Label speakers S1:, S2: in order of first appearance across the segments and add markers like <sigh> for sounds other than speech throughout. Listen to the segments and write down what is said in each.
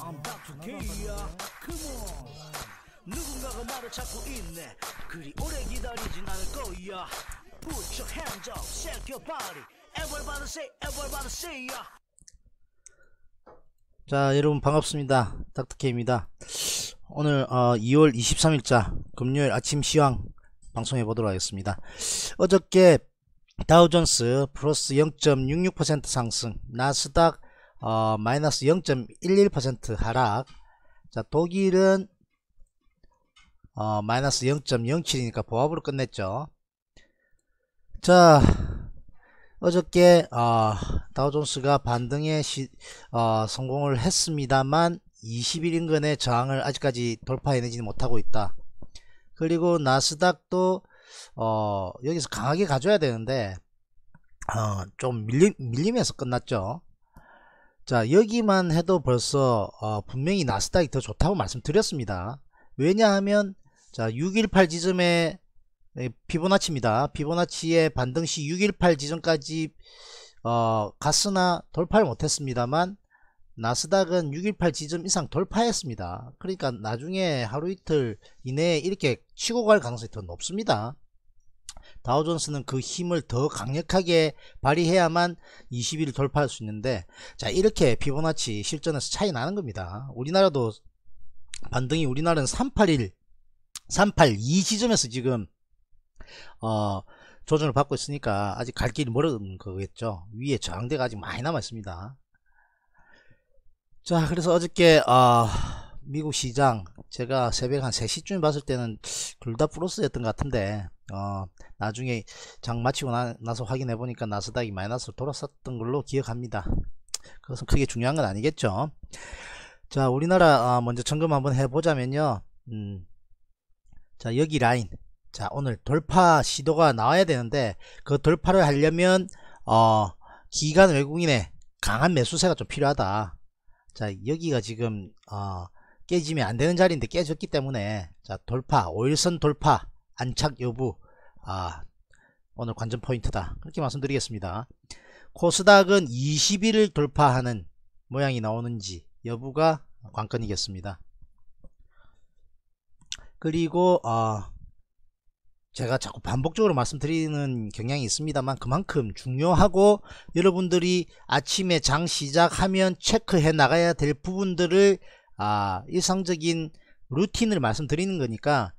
S1: I'm back to Kia Come on 누군가가 나를 찾고 있네 그리 오래 기다리진 않을 거야 Put your hands up, shake your body Everybody say, everybody say y a 자 여러분 반갑습니다 닥터케입니다 오늘 어, 2월 23일자 금요일 아침 시황 방송해 보도록 하겠습니다 어저께 다우존스 플러스 0.66% 상승 나스닥 어, 마이너스 0.11% 하락 자 독일은 어, 마이너스 0.07이니까 보합으로 끝냈죠 자 어저께 어, 다우존스가 반등에 시, 어, 성공을 했습니다만 20일 인근의 저항을 아직까지 돌파해내지 못하고 있다 그리고 나스닥도 어, 여기서 강하게 가져야 되는데 어, 좀 밀리, 밀리면서 끝났죠 자 여기만 해도 벌써 어, 분명히 나스닥이 더 좋다고 말씀드렸습니다 왜냐하면 자618 지점에 피보나치입니다 피보나치의 반등시 618 지점까지 어, 갔으나 돌파를 못했습니다만 나스닥은 618 지점 이상 돌파했습니다 그러니까 나중에 하루 이틀 이내에 이렇게 치고 갈 가능성이 더 높습니다 다우존스는 그 힘을 더 강력하게 발휘해야만 20일 돌파할 수 있는데 자 이렇게 피보나치 실전에서 차이 나는 겁니다. 우리나라도 반등이 우리나라는 381, 382 지점에서 지금 어 조정을 받고 있으니까 아직 갈 길이 멀은 거겠죠. 위에 저항대가 아직 많이 남아 있습니다. 자 그래서 어저께 어, 미국 시장 제가 새벽 한 3시쯤 봤을 때는 둘다 플러스였던 것 같은데 어 나중에 장 마치고 나, 서 확인해 보니까 나스닥이 마이너스로 돌았었던 걸로 기억합니다 그것은 크게 중요한 건 아니겠죠 자 우리나라 어, 먼저 점검 한번 해보자면요 음, 자 여기 라인 자 오늘 돌파 시도가 나와야 되는데 그 돌파를 하려면 어 기간 외국인의 강한 매수세가 좀 필요하다 자 여기가 지금 어, 깨지면 안 되는 자리인데 깨졌기 때문에 자 돌파 오일선 돌파 안착 여부 아 오늘 관전 포인트다 그렇게 말씀드리겠습니다 코스닥은 20일을 돌파하는 모양이 나오는지 여부가 관건이겠습니다 그리고 어, 제가 자꾸 반복적으로 말씀드리는 경향이 있습니다만 그만큼 중요하고 여러분들이 아침에 장 시작하면 체크해 나가야 될 부분들을 아 일상적인 루틴을 말씀드리는 거니까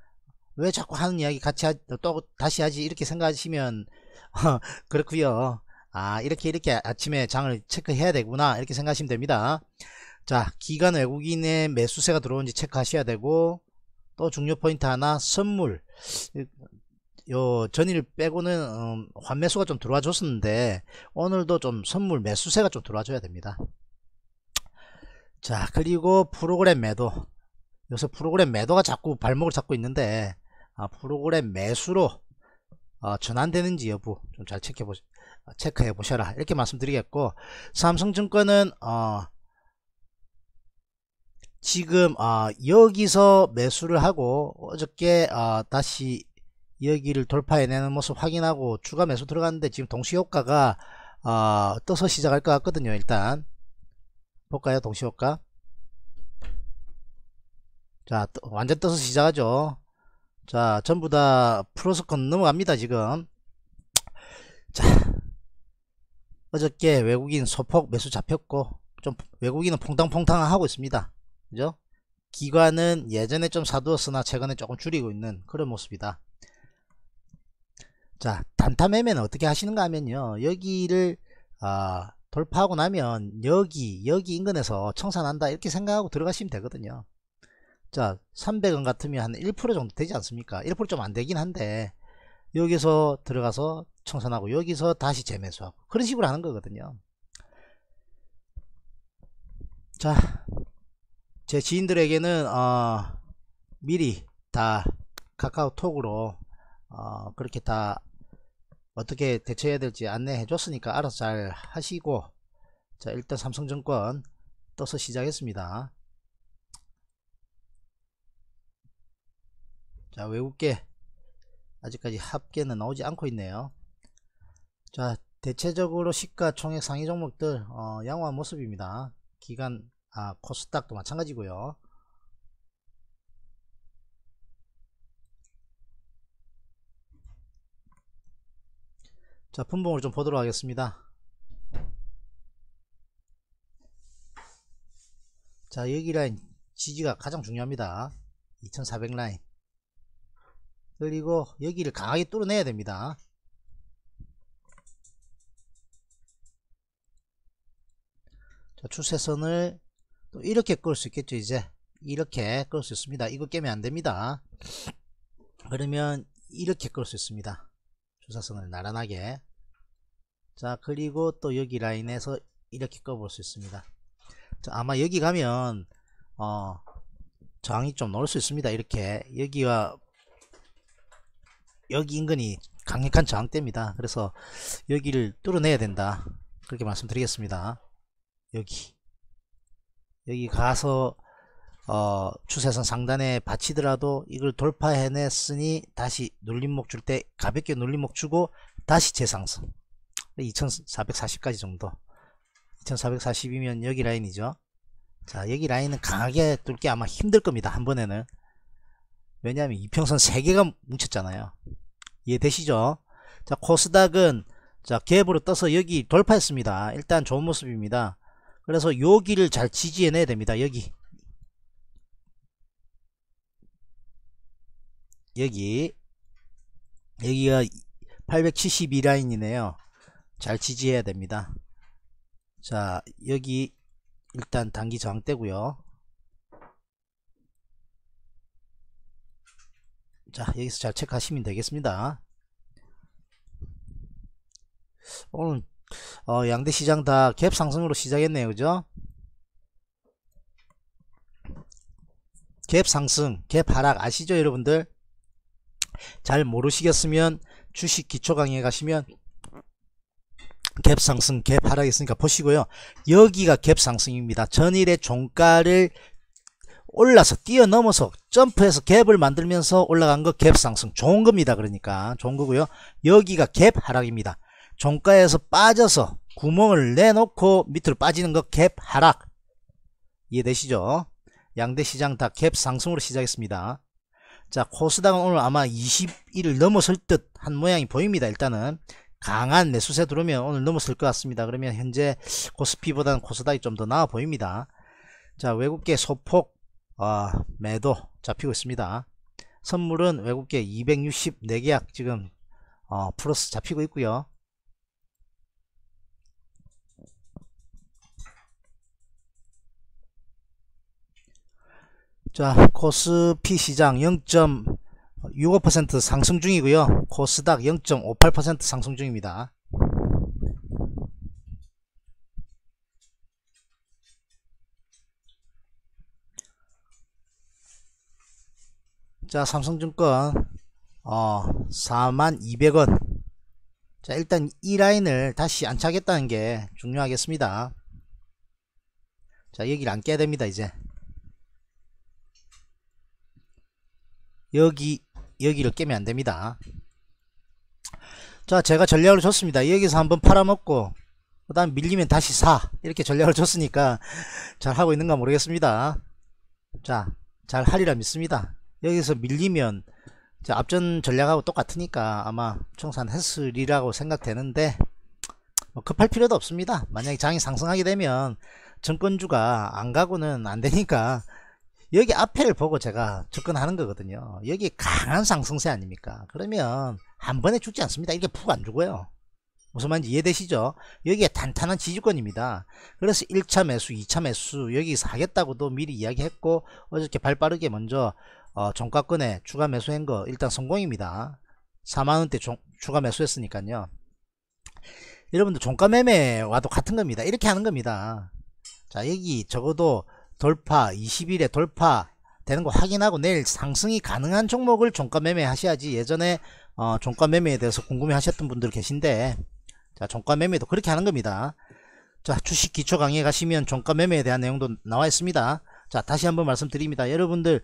S1: 왜 자꾸 하는 이야기 같이 하, 또 다시 하지 이렇게 생각하시면 <laughs> 그렇구요아 이렇게 이렇게 아침에 장을 체크해야 되구나 이렇게 생각하시면 됩니다 자 기간 외국인의 매수세가 들어온지 체크하셔야 되고 또 중요 포인트 하나 선물 요 전일 빼고는 음, 환매수가 좀 들어와 줬었는데 오늘도 좀 선물 매수세가 좀 들어와 줘야 됩니다 자 그리고 프로그램 매도 요새 프로그램 매도가 자꾸 발목을 잡고 있는데 아, 프로그램 매수로 어, 전환되는지 여부 좀 잘 체크해, 보시, 어, 체크해 보셔라 이렇게 말씀드리겠고 삼성증권은 어, 지금 어, 여기서 매수를 하고 어저께 어, 다시 여기를 돌파해내는 모습 확인하고 추가 매수 들어갔는데 지금 동시효과가 어, 떠서 시작할 것 같거든요 일단 볼까요? 동시효과. 자, 완전 떠서 시작하죠. 자, 전부 다플러스컨 넘어갑니다, 지금. 자, 어저께 외국인 소폭 매수 잡혔고, 좀 외국인은 퐁당퐁당 하고 있습니다. 그죠? 기관은 예전에 좀 사두었으나 최근에 조금 줄이고 있는 그런 모습이다. 자, 단타 매매는 어떻게 하시는가 하면요. 여기를, 아, 돌파하고 나면 여기 여기 인근에서 청산한다 이렇게 생각하고 들어가시면 되거든요 자 300원 같으면 한 1% 정도 되지 않습니까 1%좀 안되긴 한데 여기서 들어가서 청산하고 여기서 다시 재매수하고 그런 식으로 하는 거거든요 자제 지인들에게는 어, 미리 다 카카오톡으로 어, 그렇게 다 어떻게 대처해야 될지 안내해 줬으니까 알아서 잘 하시고 자 일단 삼성증권 떠서 시작했습니다 자 외국계 아직까지 합계는 나오지 않고 있네요 자 대체적으로 시가총액 상위 종목들 어, 양호한 모습입니다 기간 아 코스닥도 마찬가지고요 자품봉을좀 보도록 하겠습니다 자 여기 라인 지지가 가장 중요합니다 2400 라인 그리고 여기를 강하게 뚫어내야 됩니다 자, 추세선을 또 이렇게 끌 수 있겠죠 이제 이렇게 끌 수 있습니다 이거 깨면 안됩니다 그러면 이렇게 끌 수 있습니다 주사선을 나란하게 자 그리고 또 여기 라인에서 이렇게 꺼볼 수 있습니다 자, 아마 여기 가면 어, 저항이 좀나을수 있습니다 이렇게 여기가 여기 인근이 강력한 저항대입니다 그래서 여기를 뚫어내야 된다 그렇게 말씀드리겠습니다 여기 여기 가서 어, 추세선 상단에 받치더라도 이걸 돌파해냈으니 다시 눌림목 줄 때 가볍게 눌림목 주고 다시 재상승 2440까지 정도 2440이면 여기 라인이죠 자 여기 라인은 강하게 뚫기 아마 힘들 겁니다 한 번에는 왜냐하면 이평선 3개가 뭉쳤잖아요 이해되시죠 자 코스닥은 자 갭으로 떠서 여기 돌파했습니다 일단 좋은 모습입니다 그래서 여기를 잘 지지해내야 됩니다 여기 여기 여기가 872 라인이네요 잘 지지해야 됩니다 자 여기 일단 단기 저항대고요 자 여기서 잘 체크하시면 되겠습니다 오늘 어, 양대 시장 다 갭 상승으로 시작했네요 그죠 갭 상승 갭 하락 아시죠 여러분들 잘 모르시겠으면 주식 기초 강의에 가시면 갭 상승 갭 하락 있으니까 보시고요 여기가 갭 상승입니다 전일의 종가를 올라서 뛰어넘어서 점프해서 갭을 만들면서 올라간 거 갭 상승 좋은 겁니다 그러니까 좋은 거고요 여기가 갭 하락입니다 종가에서 빠져서 구멍을 내놓고 밑으로 빠지는 거 갭 하락 이해되시죠 양대 시장 다 갭 상승으로 시작했습니다 자 코스닥은 오늘 아마 21을 넘어설 듯한 모양이 보입니다 일단은 강한 내수세 들어오면 오늘 넘어설 것 같습니다 그러면 현재 코스피보다는 코스닥이 좀 더 나아 보입니다 자 외국계 소폭 어, 매도 잡히고 있습니다 선물은 외국계 264계약 지금 어, 플러스 잡히고 있고요 자 코스피 시장 0.65% 상승 중이고요 코스닥 0.58% 상승 중입니다 자 삼성증권 어 4200원 자 일단 이 라인을 다시 안차겠다는게 중요하겠습니다 자 여기를 안 깨야 됩니다 이제 여기 여기를 깨면 안됩니다 자 제가 전략을 줬습니다 여기서 한번 팔아먹고 그 다음 밀리면 다시 사 이렇게 전략을 줬으니까 잘 하고 있는가 모르겠습니다 자잘 하리라 믿습니다 여기서 밀리면 앞전 전략하고 똑같으니까 아마 청산했으리라고 생각되는데 뭐 급할 필요도 없습니다 만약에 장이 상승하게 되면 증권주가 안 가고는 안 되니까 여기 앞에를 보고 제가 접근하는 거거든요 여기 강한 상승세 아닙니까 그러면 한 번에 죽지 않습니다 이게푹 안 죽어요 무슨 말인지 이해되시죠? 여기에 단단한 지지권입니다. 그래서 1차 매수, 2차 매수 여기서 하겠다고도 미리 이야기했고 어저께 발빠르게 먼저 어, 종가권에 추가 매수한 거 일단 성공입니다. 4만원대 추가 매수했으니까요. 여러분들 종가 매매와도 같은 겁니다. 이렇게 하는 겁니다. 자 여기 적어도 돌파 20일에 돌파되는 거 확인하고 내일 상승이 가능한 종목을 종가 매매 하셔야지 예전에 어, 종가 매매에 대해서 궁금해 하셨던 분들 계신데 자 종가 매매도 그렇게 하는 겁니다 자 주식 기초 강의에 가시면 종가 매매에 대한 내용도 나와 있습니다 자 다시 한번 말씀드립니다 여러분들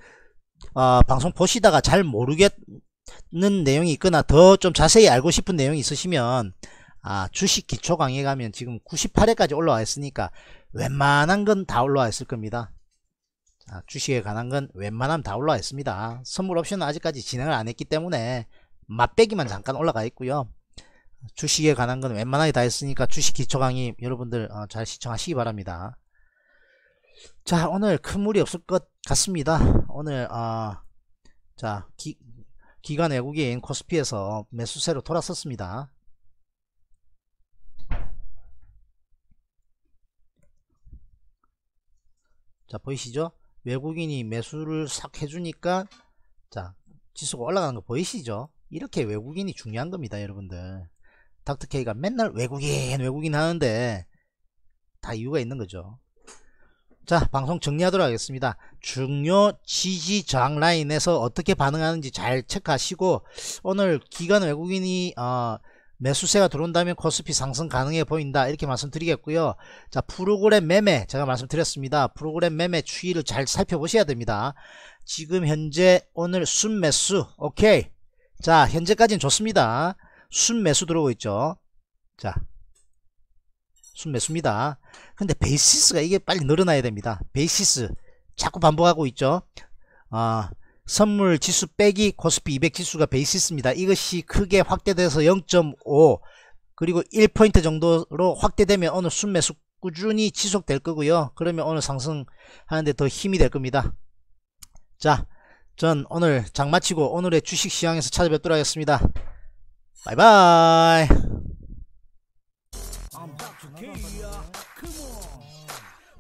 S1: 어, 방송 보시다가 잘 모르겠는 내용이 있거나 더 좀 자세히 알고 싶은 내용이 있으시면 아, 주식 기초 강의 가면 지금 98회까지 올라와 있으니까 웬만한 건 다 올라와 있을 겁니다. 아, 주식에 관한 건 웬만하면 다 올라와 있습니다. 선물 옵션은 아직까지 진행을 안 했기 때문에 맛배기만 잠깐 올라가 있고요. 주식에 관한 건 웬만하게 다 했으니까 주식 기초 강의 여러분들 어, 잘 시청하시기 바랍니다. 자 오늘 큰 무리 없을 것 같습니다. 오늘 어, 자 기, 기관 외국인 코스피에서 매수세로 돌아섰습니다. 자 보이시죠 외국인이 매수를 싹 해주니까 자 지수가 올라가는 거 보이시죠 이렇게 외국인이 중요한 겁니다 여러분들 닥터케이가 맨날 외국인 외국인 하는데 다 이유가 있는 거죠 자 방송 정리하도록 하겠습니다 중요 지지 저항 라인에서 어떻게 반응하는지 잘 체크하시고 오늘 기간 외국인이 어, 매수세가 들어온다면 코스피 상승 가능해 보인다 이렇게 말씀드리겠고요 자 프로그램 매매 제가 말씀드렸습니다 프로그램 매매 추이를 잘 살펴보셔야 됩니다 지금 현재 오늘 순매수 오케이 자 현재까지는 좋습니다 순매수 들어오고 있죠 자 순매수입니다 근데 베이시스가 이게 빨리 늘어나야 됩니다 베이시스 자꾸 반복하고 있죠 아 선물 지수 빼기 코스피 200 지수가 베이시스입니다. 이것이 크게 확대돼서 0.5 그리고 1포인트 정도로 확대되면 어느 순매수 꾸준히 지속될 거고요. 그러면 오늘 상승하는데 더 힘이 될 겁니다. 자, 전 오늘 장 마치고 오늘의 주식시장에서 찾아뵙도록 하겠습니다. 바이바이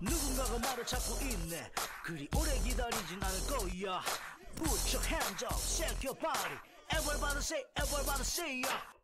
S1: 누군가가 말을 찾고 있네 그리 오래 기다리진 않을 거야 Put your hands up, shake your body. Everybody say, everybody say, yeah.